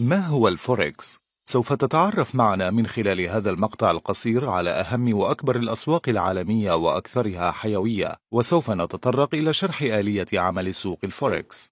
ما هو الفوركس؟ سوف تتعرف معنا من خلال هذا المقطع القصير على أهم وأكبر الأسواق العالمية وأكثرها حيوية وسوف نتطرق إلى شرح آلية عمل سوق الفوركس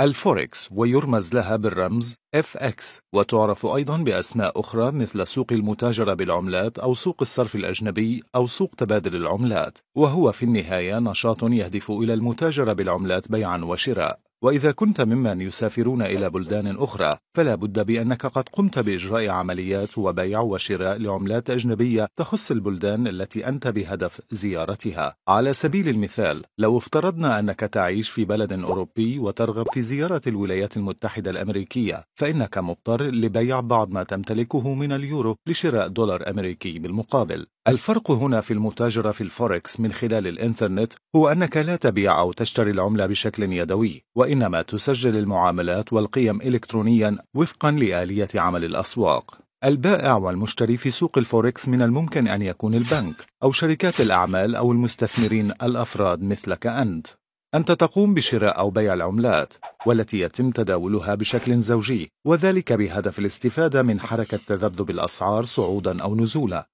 الفوركس ويرمز لها بالرمز FX وتعرف أيضا بأسماء أخرى مثل سوق المتاجرة بالعملات أو سوق الصرف الأجنبي أو سوق تبادل العملات وهو في النهاية نشاط يهدف إلى المتاجرة بالعملات بيعا وشراء وإذا كنت ممن يسافرون إلى بلدان أخرى فلا بد بأنك قد قمت بإجراء عمليات وبيع وشراء لعملات أجنبية تخص البلدان التي أنت بهدف زيارتها على سبيل المثال لو افترضنا أنك تعيش في بلد أوروبي وترغب في زيارة الولايات المتحدة الأمريكية فإنك مضطر لبيع بعض ما تمتلكه من اليورو لشراء دولار أمريكي بالمقابل الفرق هنا في المتاجرة في الفوركس من خلال الإنترنت هو أنك لا تبيع أو تشتري العملة بشكل يدوي، وإنما تسجل المعاملات والقيم إلكترونياً وفقاً لآلية عمل الأسواق. البائع والمشتري في سوق الفوركس من الممكن أن يكون البنك أو شركات الأعمال أو المستثمرين الأفراد مثلك أنت. أنت تقوم بشراء أو بيع العملات والتي يتم تداولها بشكل زوجي وذلك بهدف الاستفادة من حركة تذبذب الأسعار صعودا أو نزولا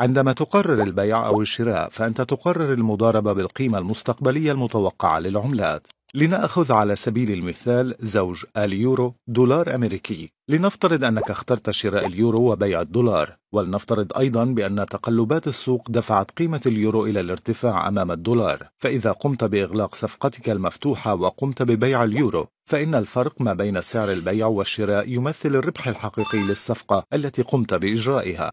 عندما تقرر البيع أو الشراء فأنت تقرر المضاربة بالقيمة المستقبلية المتوقعة للعملات لنأخذ على سبيل المثال زوج اليورو دولار أمريكي لنفترض أنك اخترت شراء اليورو وبيع الدولار ولنفترض أيضا بأن تقلبات السوق دفعت قيمة اليورو إلى الارتفاع أمام الدولار فإذا قمت بإغلاق صفقتك المفتوحة وقمت ببيع اليورو فإن الفرق ما بين سعر البيع والشراء يمثل الربح الحقيقي للصفقة التي قمت بإجرائها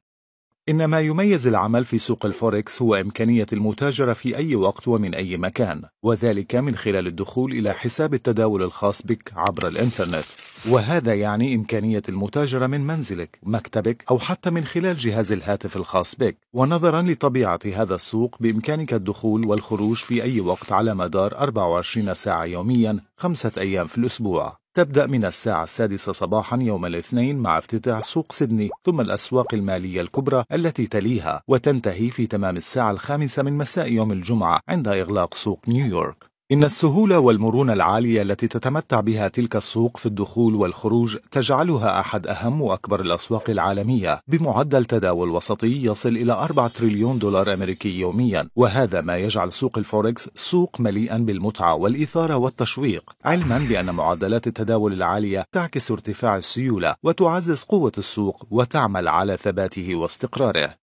إن ما يميز العمل في سوق الفوركس هو إمكانية المتاجرة في أي وقت ومن أي مكان وذلك من خلال الدخول إلى حساب التداول الخاص بك عبر الإنترنت وهذا يعني إمكانية المتاجرة من منزلك، مكتبك، أو حتى من خلال جهاز الهاتف الخاص بك، ونظرا لطبيعة هذا السوق بإمكانك الدخول والخروج في أي وقت على مدار 24 ساعة يوميا، خمسة أيام في الأسبوع. تبدأ من الساعة السادسة صباحا يوم الاثنين مع افتتاح سوق سيدني ثم الأسواق المالية الكبرى التي تليها وتنتهي في تمام الساعة الخامسة من مساء يوم الجمعة عند إغلاق سوق نيويورك إن السهولة والمرونة العالية التي تتمتع بها تلك السوق في الدخول والخروج تجعلها أحد أهم وأكبر الأسواق العالمية بمعدل تداول وسطي يصل إلى 4 تريليون دولار أمريكي يوميا وهذا ما يجعل سوق الفوركس سوق مليئا بالمتعة والإثارة والتشويق علما بأن معدلات التداول العالية تعكس ارتفاع السيولة وتعزز قوة السوق وتعمل على ثباته واستقراره